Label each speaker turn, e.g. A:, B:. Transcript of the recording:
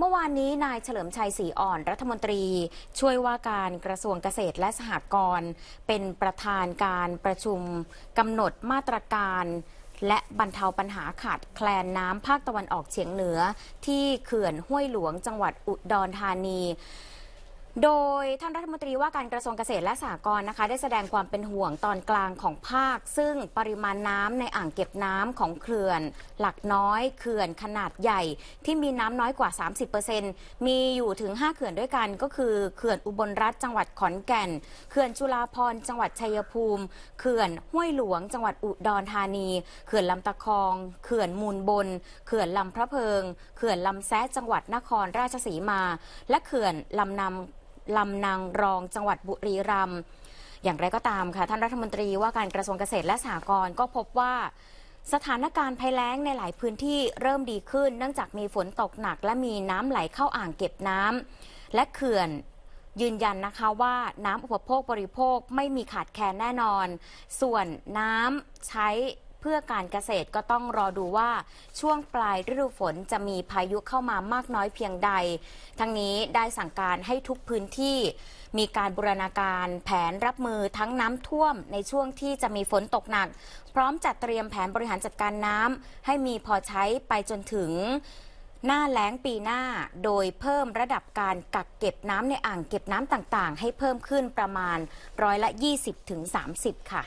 A: เมื่อวานนี้นายเฉลิมชัยศรีอ่อนรัฐมนตรีช่วยว่าการกระทรวงเกษตรและสหกรณ์เป็นประธานการประชุมกำหนดมาตรการและบรรเทาปัญหาขาดแคลนน้ำภาคตะวันออกเฉียงเหนือที่เขื่อนห้วยหลวงจังหวัดอุดรธานีโดยท่านรัฐมนตรีว่าการกระทรวงเกษตรและสหกรณ์นะคะ ได้แสดงความเป็นห่วงตอนกลางของภาค ซึ่งปริมาณน้ำในอ่างเก็บน้ำของเขื่อน หลักน้อย เขื่อนขนาดใหญ่ ที่มีน้ำน้อยกว่า 30%มีอยู่ถึง 5 เขื่อนด้วยกัน ก็คือเขื่อนอุบลรัฐจังหวัดขอนแก่นเขื่อนจุฬาพรจังหวัดชัยภูมิ เขื่อนห้วยหลวงจังหวัดอุดรธานี เขื่อนลำตะคองเขื่อนมูลบน เขื่อนลำพระเพิงเขื่อนลำแซะจังหวัดนครราชสีมา และเขื่อนลำนำลำนางรองจังหวัดบุรีรัมย์อย่างไรก็ตามค่ะท่านรัฐมนตรีว่าการกระทรวงเกษตรและสหกรณ์ก็พบว่า สถานการณ์ภัยแล้งในหลายพื้นที่เริ่มดีขึ้น เนื่องจากมีฝนตกหนักและมีน้ำไหลเข้าอ่างเก็บน้ำและเขื่อนยืนยันนะคะว่าน้ำอุปโภคบริโภคไม่มีขาดแคลนแน่นอน ส่วนน้ำใช้เพื่อการเกษตรก็ต้องรอดูว่าช่วงปลายฤดูฝนจะมีพายุเข้ามามากน้อยเพียงใด ทั้งนี้ได้สั่งการให้ทุกพื้นที่ มีการบูรณาการแผนรับมือทั้งน้ำท่วม ในช่วงที่จะมีฝนตกหนัก พร้อมจัดเตรียมแผนบริหารจัดการน้ำให้มีพอใช้ไปจนถึง หน้าแล้งปีหน้า โดยเพิ่มระดับการกักเก็บน้ำในอ่างเก็บน้ำต่างๆ ให้เพิ่มขึ้นประมาณร้อยละ 20-30 ค่ะ